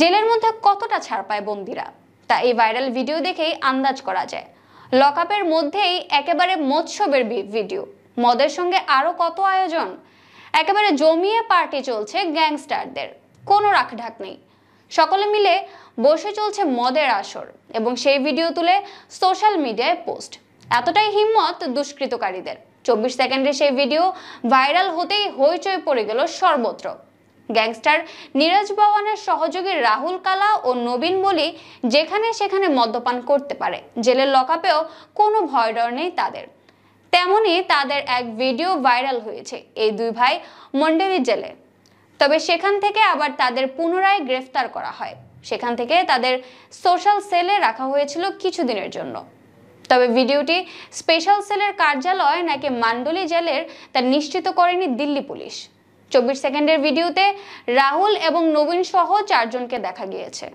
জেলের মধ্যে কতটা ছাড় পায় বন্দিরা তা এই ভাইরাল ভিডিও দেখেই আন্দাজ করা যায় আপের মধ্যেই একেবারে মৎসবের ভিডিও মদের সঙ্গে আরও কত আয়োজন একেবারে জমিয়ে পার্টি চলছে গ্যাংস্টারদের কোনো রাখঢাক নেই সকলে মিলে বসে চলছে মদের আসর এবং সেই ভিডিও তুলে সোশ্যাল মিডিয়ায় পোস্ট এতটাই হিম্মত দুষ্কৃতকারীদের চব্বিশ সেকেন্ডে সেই ভিডিও ভাইরাল হতেই হইচই পড়ে গেল সর্বত্র গ্যাংস্টার নীরজ বাওয়ানের সহযোগী রাহুল কালা ও নবীন বলি যেখানে সেখানে মদ্যপান করতে পারে জেলের লকাপেও কোনো ভয় ডর নেই তাদের তেমনি তাদের এক ভিডিও ভাইরাল হয়েছে এই দুই ভাই মন্ডেরি জেলে তবে সেখান থেকে আবার তাদের পুনরায় গ্রেফতার করা হয় সেখান থেকে তাদের সোশ্যাল সেলে রাখা হয়েছিল কিছুদিনের জন্য তবে ভিডিওটি স্পেশাল সেলের কার্যালয় নাকি মান্ডলি জেলের তা নিশ্চিত করেনি দিল্লি পুলিশ চব্বিশ সেকেন্ডের ভিডিওতে রাহুল এবং নবীন সহ চারজনকে দেখা গিয়েছে